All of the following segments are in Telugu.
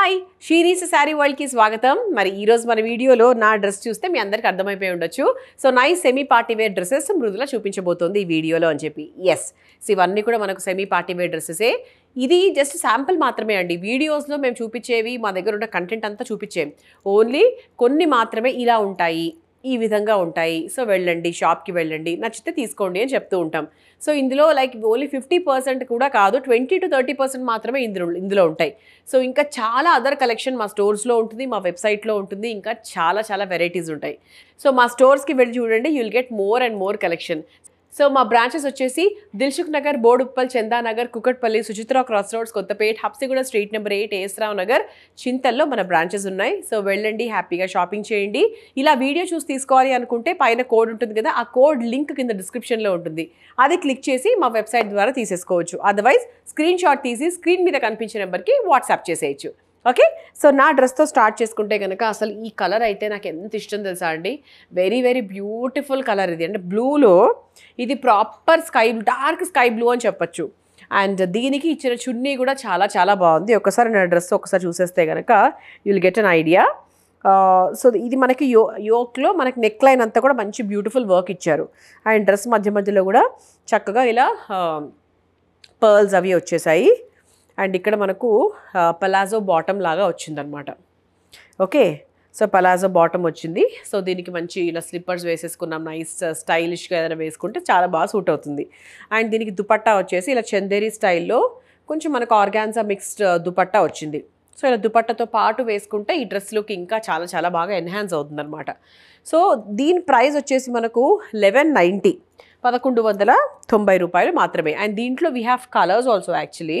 హాయ్ షీరీస్ శారీ వరల్డ్కి స్వాగతం మరి ఈరోజు మన వీడియోలో నా డ్రెస్ చూస్తే మీ అందరికి అర్థమైపోయి ఉండొచ్చు so nice semi party wear dresses Mrudula చూపించబోతోంది ఈ వీడియోలో అని చెప్పి ఎస్ సో ఇవన్నీ కూడా మనకు సెమీ పార్టీ వేర్ డ్రెస్సెసే ఇది జస్ట్ శాంపుల్ మాత్రమే అండి వీడియోస్లో మేము చూపించేవి మా దగ్గర ఉన్న కంటెంట్ అంతా చూపించేవి ఓన్లీ కొన్ని మాత్రమే ఇలా ఉంటాయి ఈ విధంగా ఉంటాయి సో వెళ్ళండి షాప్కి వెళ్ళండి నచ్చితే తీసుకోండి అని చెప్తూ ఉంటాం సో ఇందులో లైక్ ఓన్లీ ఫిఫ్టీ పర్సెంట్ కూడా కాదు ట్వంటీ టు థర్టీ పర్సెంట్ మాత్రమే ఇందులో ఇందులో ఉంటాయి సో ఇంకా చాలా అదర్ కలెక్షన్ మా స్టోర్స్లో ఉంటుంది మా వెబ్సైట్లో ఉంటుంది ఇంకా చాలా చాలా వెరైటీస్ ఉంటాయి సో మా స్టోర్స్కి వెళ్ళి చూడండి you'll get more and more collection so మా బ్రాంచెస్ వచ్చేసి Dilsukhnagar Chanda Chandanagar Kukatpally Suchitra cross roads Kothapet Habsiguda street number eight A S Rao Nagar చింతల్లో మన బ్రాంచెస్ ఉన్నాయి సో వెళ్ళండి హ్యాపీగా షాపింగ్ చేయండి ఇలా వీడియో చూసి తీసుకోవాలి అనుకుంటే పైన కోడ్ ఉంటుంది కదా ఆ కోడ్ లింక్ కింద డిస్క్రిప్షన్లో ఉంటుంది అది క్లిక్ చేసి మా వెబ్సైట్ ద్వారా తీసేసుకోవచ్చు అదర్వైజ్ స్క్రీన్ షాట్ తీసి స్క్రీన్ మీద కనిపించే నెంబర్కి వాట్సాప్ చేసేయచ్చు ఓకే సో నా డ్రెస్తో స్టార్ట్ చేసుకుంటే కనుక అసలు ఈ కలర్ అయితే నాకు ఎంత ఇష్టం తెలుసా అండి వెరీ వెరీ బ్యూటిఫుల్ కలర్ ఇది అంటే బ్లూలో ఇది proper sky dark sky blue అని చెప్పచ్చు అండ్ దీనికి ఇచ్చిన చున్నీ కూడా చాలా చాలా బాగుంది ఒకసారి నా డ్రెస్ ఒకసారి చూసేస్తే కనుక you'll get an idea so ఇది మనకి యో యోక్లో మనకి నెక్ లైన్ అంతా కూడా మంచి బ్యూటిఫుల్ వర్క్ ఇచ్చారు అండ్ డ్రెస్ మధ్య మధ్యలో కూడా చక్కగా ఇలా పర్ల్స్ అవి వచ్చేసాయి అండ్ ఇక్కడ మనకు పలాజో బాటమ్ లాగా వచ్చిందనమాట ఓకే సో పలాజో బాటమ్ వచ్చింది సో దీనికి మంచి ఇలా స్లిప్పర్స్ వేసేసుకున్నాం నైస్ స్టైలిష్గా ఏదైనా వేసుకుంటే చాలా బాగా సూట్ అవుతుంది అండ్ దీనికి దుపట్టా వచ్చేసి ఇలా చందేరి స్టైల్లో కొంచెం మనకు ఆర్గాన్సా మిక్స్డ్ దుపట్టా వచ్చింది సో ఇలా దుపట్టతో పాటు వేసుకుంటే ఈ డ్రెస్ లుక్ ఇంకా చాలా చాలా బాగా ఎన్హాన్స్ అవుతుందన్నమాట సో దీని ప్రైస్ వచ్చేసి మనకు లెవెన్ నైంటీ పదకొండు వందల తొంభై రూపాయలు మాత్రమే అండ్ దీంట్లో we have colours also actually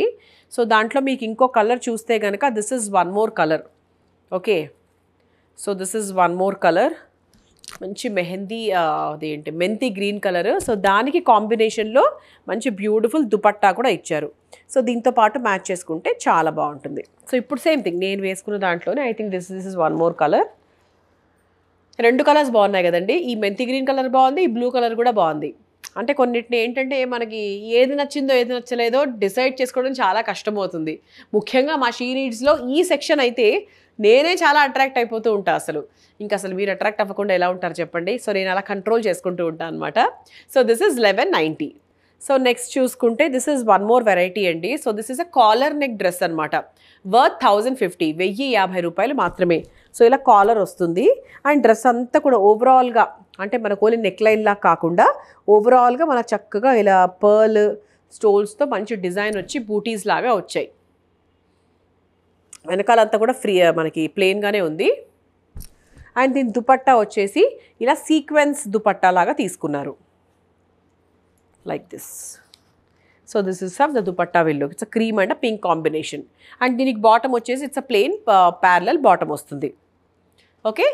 so దాంట్లో మీకు ఇంకో కలర్ చూస్తే కనుక this is one more colour okay so this is one more colour మంచి మెహందీ అదేంటి మెంతి గ్రీన్ కలర్ సో దానికి కాంబినేషన్లో మంచి బ్యూటిఫుల్ దుపట్టా కూడా ఇచ్చారు సో దీంతో పాటు మ్యాచ్ చేసుకుంటే చాలా బాగుంటుంది సో ఇప్పుడు సేమ్ థింగ్ నేను వేసుకున్న దాంట్లోనే I think this this is one more colour రెండు కలర్స్ బాగున్నాయి కదండి ఈ మెంతి గ్రీన్ కలర్ బాగుంది ఈ బ్లూ కలర్ కూడా బాగుంది అంటే కొన్నిటిని ఏంటంటే మనకి ఏది నచ్చిందో ఏది నచ్చలేదో డిసైడ్ చేసుకోవడం చాలా కష్టమవుతుంది ముఖ్యంగా మా షీ నీడ్స్లో ఈ సెక్షన్ అయితే నేనే చాలా అట్రాక్ట్ అయిపోతూ ఉంటా అసలు ఇంకా అసలు మీరు అట్రాక్ట్ అవ్వకుండా ఎలా ఉంటారు చెప్పండి సో నేను అలా కంట్రోల్ చేసుకుంటూ ఉంటాను అనమాట so this is eleven ninety so next చూసుకుంటే this is one more variety అండి so this is a collar neck dress అనమాట వర్త్ థౌజండ్ ఫిఫ్టీ వెయ్యి యాభై రూపాయలు మాత్రమే సో ఇలా కాలర్ వస్తుంది అండ్ డ్రెస్ అంతా కూడా ఓవరాల్గా అంటే మనకు ఓన్లీ నెక్ లైన్లా కాకుండా ఓవరాల్గా మన చక్కగా ఇలా పర్ల్ స్టోన్స్తో మంచి డిజైన్ వచ్చి బూటీస్ లాగా వచ్చాయి వెనకాలంతా కూడా ఫ్రీ మనకి ప్లెయిన్గానే ఉంది అండ్ దీని దుపట్టా వచ్చేసి ఇలా సీక్వెన్స్ దుపట్టా లాగా తీసుకున్నారు like this so this is of the dupatta willow it's a cream and a pink combination and దీనికి బాటమ్ వచ్చేసి it's a plain parallel bottom వస్తుంది ఓకే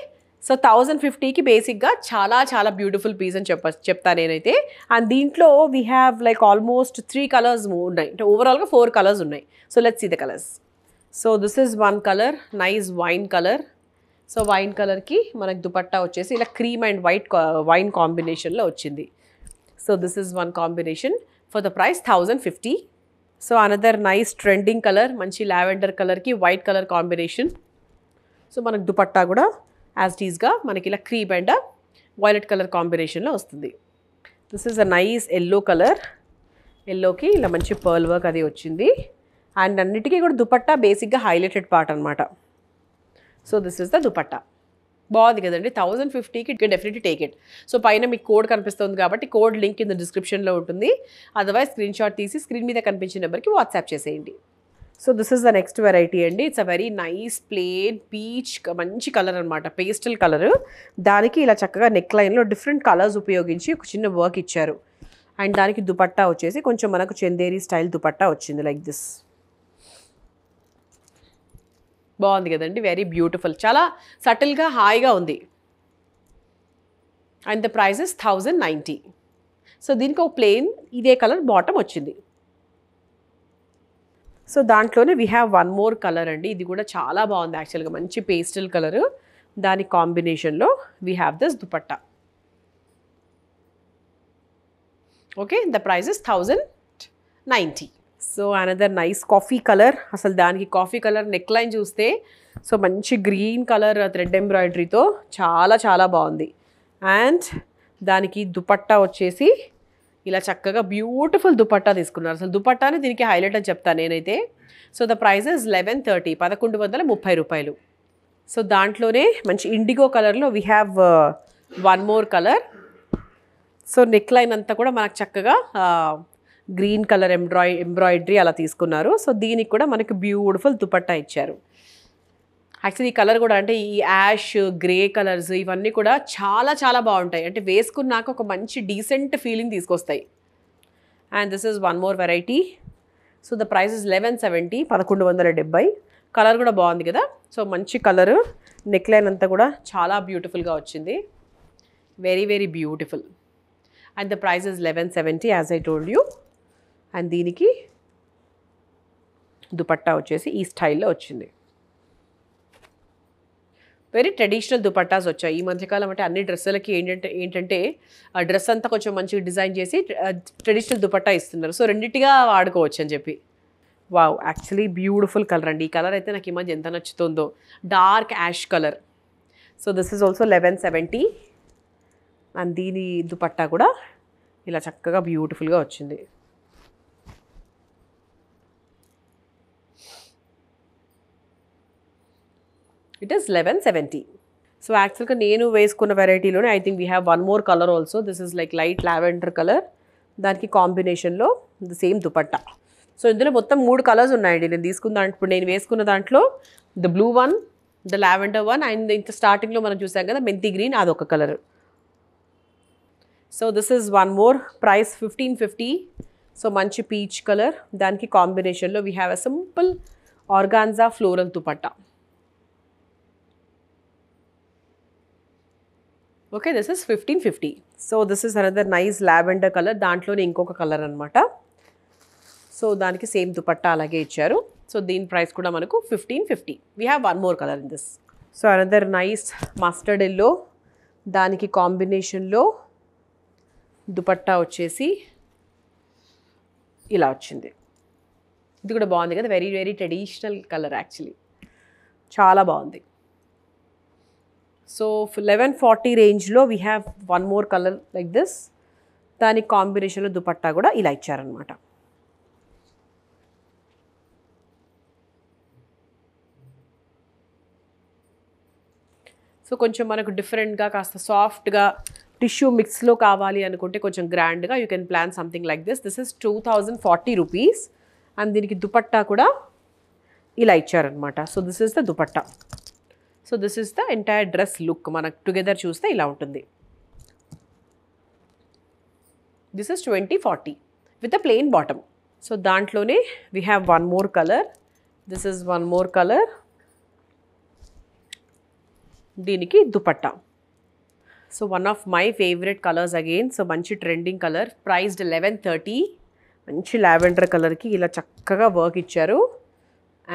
సో థౌజండ్ ఫిఫ్టీకి బేసిక్గా చాలా చాలా బ్యూటిఫుల్ పీస్ అని చెప్ప చెప్తా నేనైతే అండ్ దీంట్లో we have like almost three colours ఉన్నాయి అంటే ఓవరాల్గా ఫోర్ కలర్స్ ఉన్నాయి so let's see the colours so this is one colour nice wine colour so wine కలర్కి మనకు దుపట్టా వచ్చేసి ఇలా క్రీమ్ అండ్ వైట్ వైన్ కాంబినేషన్లో వచ్చింది so this is one combination for the price thousand fifty so another nice trending colour మంచి లావెండర్ కలర్కి వైట్ కలర్ కాంబినేషన్ సో మనకు దుపట్టా కూడా యాజ్ టీజ్గా మనకి ఇలా క్రీమ్ అండ్ వైలెట్ కలర్ కాంబినేషన్లో వస్తుంది this is a nice yellow colour ఎల్లోకి ఇలా మంచి పర్ల్ వర్క్ అది వచ్చింది అండ్ అన్నిటికీ కూడా దుపట్టా బేసిక్గా హైలైటెడ్ పార్ట్ అనమాట so this is the dupatta బాగుంది కదండి థౌజండ్ ఫిఫ్టీకి it definitely take it so పైన మీకు కోడ్ కనిపిస్తుంది కాబట్టి కోడ్ లింక్ కింద డిస్క్రిప్షన్లో ఉంటుంది అదర్వైజ్ స్క్రీన్ షాట్ తీసి స్క్రీన్ మీద కనిపించిన నెంబర్కి వాట్సాప్ చేసేయండి so this is the next variety అండి it's a very nice plain peach మంచి కలర్ అనమాట పేస్టల్ కలర్ దానికి ఇలా చక్కగా నెక్ లైన్లో డిఫరెంట్ కలర్స్ ఉపయోగించి ఒక చిన్న వర్క్ ఇచ్చారు అండ్ దానికి దుపట్టా వచ్చేసి కొంచెం మనకు చందేరి స్టైల్ దుపట్టా వచ్చింది లైక్ దిస్ బాగుంది కదండి వెరీ బ్యూటిఫుల్ చాలా సటిల్గా హాయిగా ఉంది and the price thousand ninety so దీనికి ఒక ప్లెయిన్ ఇదే కలర్ బాటమ్ వచ్చింది సో దాంట్లోనే we have one more colour అండి ఇది కూడా చాలా బాగుంది యాక్చువల్గా మంచి పేస్టల్ కలరు దాని కాంబినేషన్లో we have this dupatta okay the price thousand ninety so another nice coffee colour అసలు దానికి కాఫీ కలర్ నెక్ లైన్ చూస్తే సో మంచి గ్రీన్ కలర్ థ్రెడ్ ఎంబ్రాయిడరీతో చాలా చాలా బాగుంది అండ్ దానికి దుపట్టా వచ్చేసి ఇలా చక్కగా బ్యూటిఫుల్ దుపట్టా తీసుకున్నారు అసలు దుపట్టానే దీనికి హైలైట్ అని చెప్తాను నేనైతే so the prices is eleven thirty పదకొండు వందల ముప్పై రూపాయలు సో దాంట్లోనే మంచి ఇండిగో కలర్లో we have one more colour so neckline అంతా కూడా మనకు చక్కగా uh, గ్రీన్ కలర్ ఎంబ్రాయి ఎంబ్రాయిడరీ అలా తీసుకున్నారు సో దీనికి కూడా మనకి బ్యూటిఫుల్ దుపట్టా ఇచ్చారు యాక్చువల్లీ ఈ కలర్ కూడా అంటే ఈ యాష్ గ్రే కలర్స్ ఇవన్నీ కూడా చాలా చాలా బాగుంటాయి అంటే వేసుకున్నాక ఒక మంచి డీసెంట్ ఫీలింగ్ తీసుకొస్తాయి and this is one more variety so the price is eleven seventy పదకొండు వందల డెబ్బై కలర్ కూడా బాగుంది కదా సో మంచి కలరు నెక్లైన్ అంతా కూడా చాలా బ్యూటిఫుల్గా వచ్చింది very very beautiful and the price is eleven seventy as I told you and దీనికి దుపట్టా వచ్చేసి ఈ స్టైల్లో వచ్చింది వెరీ ట్రెడిషనల్ దుపట్టాస్ వచ్చాయి ఈ మధ్యకాలం అంటే అన్ని డ్రెస్సులకి ఏంటంటే ఏంటంటే ఆ డ్రెస్ అంతా కొంచెం మంచిగా డిజైన్ చేసి ట్రెడిషనల్ దుపట్టా ఇస్తున్నారు సో రెండింటిగా వాడుకోవచ్చు అని చెప్పి వావ్ యాక్చువల్లీ బ్యూటిఫుల్ కలర్ అండి ఈ కలర్ అయితే నాకు ఈ మధ్య ఎంత నచ్చుతుందో dark ash colour so this is also eleven seventy and దీని దుపట్టా కూడా ఇలా చక్కగా బ్యూటిఫుల్గా వచ్చింది it is eleven seventy so యాక్చువల్గా నేను వేసుకున్న వెరైటీలోనే I think we have one more colour also this is like light lavender colour దానికి కాంబినేషన్లో ద సేమ్ దుపట్టా సో ఇందులో మొత్తం మూడు కలర్స్ ఉన్నాయండి నేను తీసుకున్న దాంట్లో ఇప్పుడు నేను వేసుకున్న దాంట్లో the blue one the lavender one and ఇంత స్టార్టింగ్లో మనం చూసాం కదా మెంతి గ్రీన్ అదొక colour so this is one more price fifteen fifty so మంచి పీచ్ కలర్ దానికి కాంబినేషన్లో we have a simple organza floral dupatta okay this is fifteen fifty so this is another nice lavender colour దాంట్లోనే ఇంకొక కలర్ అనమాట సో దానికి సేమ్ దుపట్టా అలాగే ఇచ్చారు సో దీని ప్రైస్ కూడా మనకు fifteen fifty we have one more colour in this so another nice mustard yellow దానికి కాంబినేషన్లో దుపట్టా వచ్చేసి ఇలా వచ్చింది ఇది కూడా బాగుంది కదా very very traditional colour actually చాలా బాగుంది సో లెవెన్ ఫార్టీ రేంజ్లో we have one more colour like this దాని కాంబినేషన్లో దుపట్టా కూడా ఇలా ఇచ్చారనమాట సో కొంచెం మనకు డిఫరెంట్గా కాస్త సాఫ్ట్గా టిష్యూ మిక్స్లో కావాలి అనుకుంటే కొంచెం గ్రాండ్గా you can plan something like this this is two thousand forty rupees and దీనికి దుపట్టా కూడా ఇలా ఇచ్చారనమాట so this is the dupatta so this is the entire dress look మనకు టుగెదర్ చూస్తే ఇలా ఉంటుంది this is twenty forty with a plain bottom so దాంట్లోనే we have one more colour this is one more colour దీనికి dupatta so one of my favourite colours again so మంచి trending colour priced eleven thirty మంచి లావెండర్ కలర్కి ఇలా చక్కగా వర్క్ ఇచ్చారు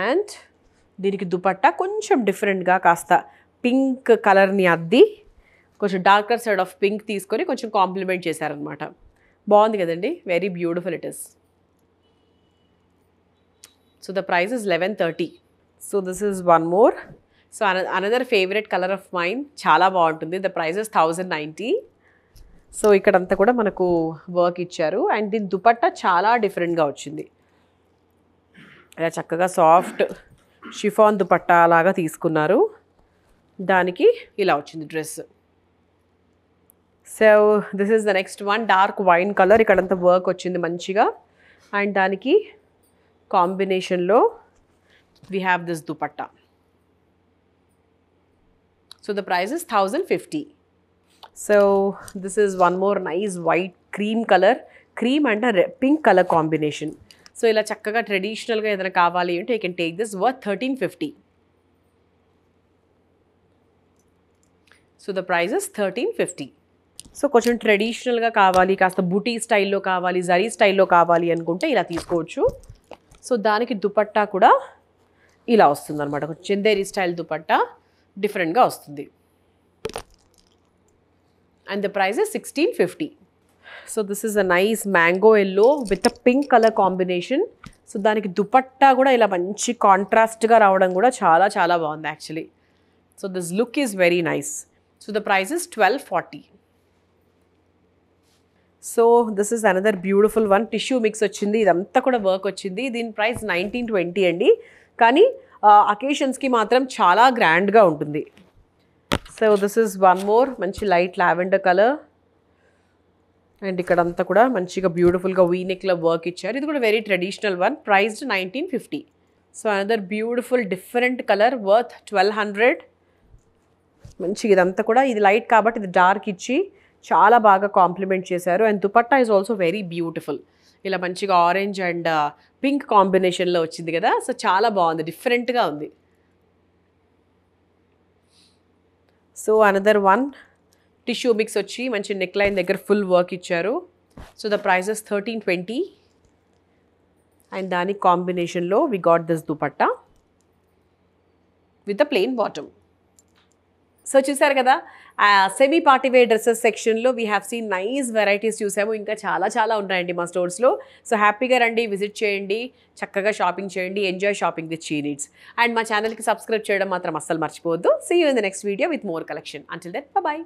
అండ్ దీనికి దుపట్టా కొంచెం డిఫరెంట్గా కాస్త పింక్ కలర్ని అద్ది కొంచెం డార్కర్ సైడ్ ఆఫ్ పింక్ తీసుకొని కొంచెం కాంప్లిమెంట్ చేశారనమాట బాగుంది కదండి very beautiful it is so the price is eleven thirty so this is one more so an another favourite colour of mine చాలా బాగుంటుంది the price is thousand ninety so ఇక్కడంతా కూడా మనకు వర్క్ ఇచ్చారు అండ్ దీని దుపట్టా చాలా డిఫరెంట్గా వచ్చింది ఇలా చక్కగా సాఫ్ట్ షిఫాన్ దుపట్టా లాగా తీసుకున్నారు దానికి ఇలా వచ్చింది dress so this is the next one dark wine colour ఇక్కడంతా వర్క్ వచ్చింది మంచిగా అండ్ దానికి కాంబినేషన్లో we have this dupatta so the price is thousand fifty so this is one more nice white cream colour cream and pink colour combination so ఇలా చక్కగా ట్రెడిషనల్గా ఏదైనా కావాలి అంటే I can take this worth thirteen fifty so the prices thirteen fifty so కొంచెం ట్రెడిషనల్గా కావాలి కాస్త బుటీ స్టైల్లో కావాలి జరీ స్టైల్లో కావాలి అనుకుంటే ఇలా తీసుకోవచ్చు సో దానికి దుపట్టా కూడా ఇలా వస్తుంది అనమాట చందేరీ స్టైల్ దుపట్టా డిఫరెంట్గా వస్తుంది and the price sixteen fifty so this is a nice mango yellow with a pink colour combination so దానికి దుపట్టా కూడా ఇలా మంచి కాంట్రాస్ట్గా రావడం కూడా చాలా చాలా బాగుంది actually so this look is very nice so the price is twelve forty so this is another beautiful one tissue mix వచ్చింది ఇదంతా కూడా వర్క్ వచ్చింది దీని ప్రైస్ నైన్టీన్ ట్వంటీ అండి కానీ అకేషన్స్కి మాత్రం చాలా గ్రాండ్గా ఉంటుంది so this is one more మంచి లైట్ లావెండర్ కలర్ అండ్ ఇక్కడ అంతా కూడా మంచిగా బ్యూటిఫుల్గా వీనిక్లో వర్క్ ఇచ్చారు ఇది కూడా very traditional one priced nineteen fifty so another beautiful different colour worth twelve hundred మంచి ఇదంతా కూడా ఇది లైట్ కాబట్టి ఇది డార్క్ ఇచ్చి చాలా బాగా కాంప్లిమెంట్ చేశారు and dupatta is also very beautiful ఇలా మంచిగా ఆరెంజ్ అండ్ పింక్ కాంబినేషన్లో వచ్చింది కదా సో చాలా బాగుంది డిఫరెంట్గా ఉంది so another one tissue mix వచ్చి మంచి నెక్ లైన్ దగ్గర ఫుల్ వర్క్ ఇచ్చారు so the prices thirteen twenty and దాని కాంబినేషన్లో we got this dupatta with the plain bottom so చూసారు కదా సెమీ పార్టీ వేర్ డ్రెస్సెస్ సెక్షన్లో we have seen nice varieties చూసాము ఇంకా చాలా చాలా ఉన్నాయండి మా స్టోర్స్లో సో హ్యాపీగా రండి విజిట్ చేయండి చక్కగా షాపింగ్ చేయండి enjoy shopping with She Needs and మా ఛానల్కి సబ్స్క్రైబ్ చేయడం మాత్రం అస్సలు మర్చిపోవద్దు see you in the next video with more collection until then bye